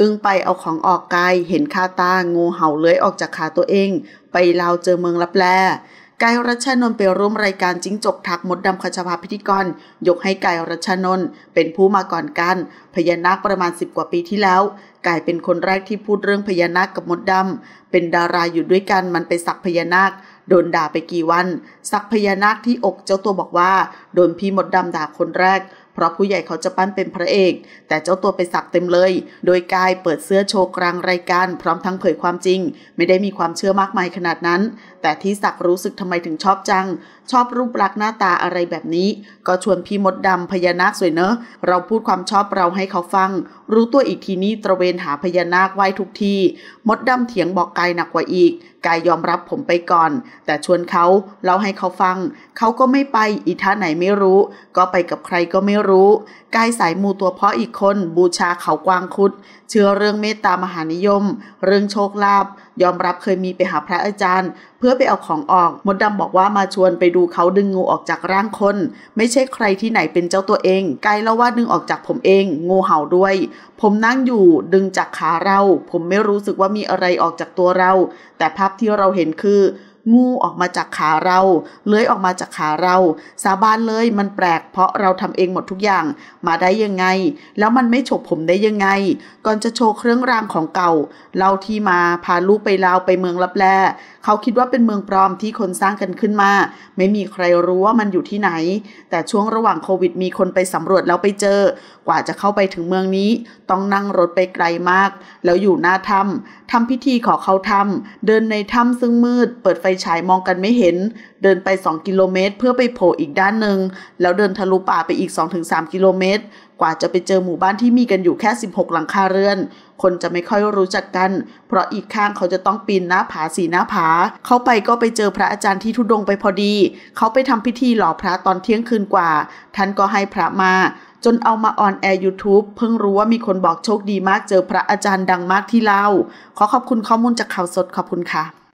อึ้งไปเอาของออกกายเห็นคาตา งูเห่าเลื้อยออกจากขาตัวเอง ไปลาวเจอเมืองลับแลกายรัชนนท์ไปร่วมรายการจิ้งจกทักมดดำขชภาพิธีกร ยกให้กายรัชนนท์เป็นผู้มาก่อนกันพญานาคประมาณ10กว่าปีที่แล้วกายเป็นคนแรกที่พูดเรื่องพญานาคกับมดดำ เป็นดาราอยู่ด้วยกันมันไปสักพญานาค โดนด่าไปกี่วัน สักพญานาคที่อกเจ้าตัวบอกว่า โดนพี่มดดำด่าคนแรกเพราะผู้ใหญ่เขาจะปั้นเป็นพระเอก แต่เจ้าตัวไปสักเต็มเลย โดยกายเปิดเสื้อโชว์กลางรายการพร้อมทั้งเผยความจริง ไม่ได้มีความเชื่อมากมายขนาดนั้นแต่ที่สักรู้สึกทำไมถึงชอบจัง ชอบรูปลักษณ์หน้าตาอะไรแบบนี้ ก็ชวนพี่มดดำพญานาคสวยเนอะเราพูดความชอบเราให้เขาฟัง รู้ตัวอีกทีนี้ตระเวนหาพญานาคไหว้ทุกที่ มดดำเถียงบอกกายหนักกว่าอีก กายยอมรับผมไปก่อน แต่ชวนเขาเล่าให้เขาฟังเขาก็ไม่ไปอีท่าไหนไม่รู้ ก็ไปกับใครก็ไม่รู้กายสายมูตัวเพาะอีกคนบูชาเขากวางคุด เชื่อเรื่องเมตตามหานิยม เรื่องโชคลาภยอมรับเคยมีไปหาพระอาจารย์เพื่ออไปเอาของออกมดดำบอกว่ามาชวนไปดูเขาดึงงูออกจากร่างคน ไม่ใช่ใครที่ไหนเป็นเจ้าตัวเอง ไกลแล้วว่าดึงออกจากผมเอง งูเห่าด้วย ผมนั่งอยู่ดึงจากขาเรา ผมไม่รู้สึกว่ามีอะไรออกจากตัวเรา แต่ภาพที่เราเห็นคืองูออกมาจากขาเรา เลื้อยออกมาจากขาเรา สาบานเลยมันแปลกเพราะเราทำเองหมดทุกอย่างมาได้ยังไง แล้วมันไม่ฉกผมได้ยังไง ก่อนจะโชว์เครื่องรางของเก่าเราที่มาพาลูกไปลาวไปเมืองลับแลเขาคิดว่าเป็นเมืองปลอมที่คนสร้างกันขึ้นมา ไม่มีใครรู้ว่ามันอยู่ที่ไหน แต่ช่วงระหว่างโควิด มีคนไปสำรวจแล้วไปเจอ กว่าจะเข้าไปถึงเมืองนี้ ต้องนั่งรถไปไกลมาก แล้วอยู่หน้าถ้ำทำพิธีขอเขาทำเดินในถ้ำซึ่งมืด เปิดไฟฉายมองกันไม่เห็น เดินไป 2 กิโลเมตรเพื่อไปโผล่อีกด้านหนึ่งแล้วเดินทะลุป่าไปอีก 2-3 กิโลเมตร กว่าจะไปเจอหมู่บ้านที่มีกันอยู่แค่ 16 หลังคาเรือน คนจะไม่ค่อยรู้จักกัน เพราะอีกข้างเขาจะต้องปีนหน้าผาสีหน้าผา เข้าไปก็ไปเจอพระอาจารย์ที่ทุดงไปพอดี เขาไปทำพิธีหล่อพระตอนเที่ยงคืนกว่า ท่านก็ให้พระมา จนเอามาออนแอร์ YouTube เพิ่งรู้ว่ามีคนบอกโชคดีมากเจอพระอาจารย์ดังมากที่เล่า ขอขอบคุณข้อมูลจากข่าวสดขอบคุณค่ะ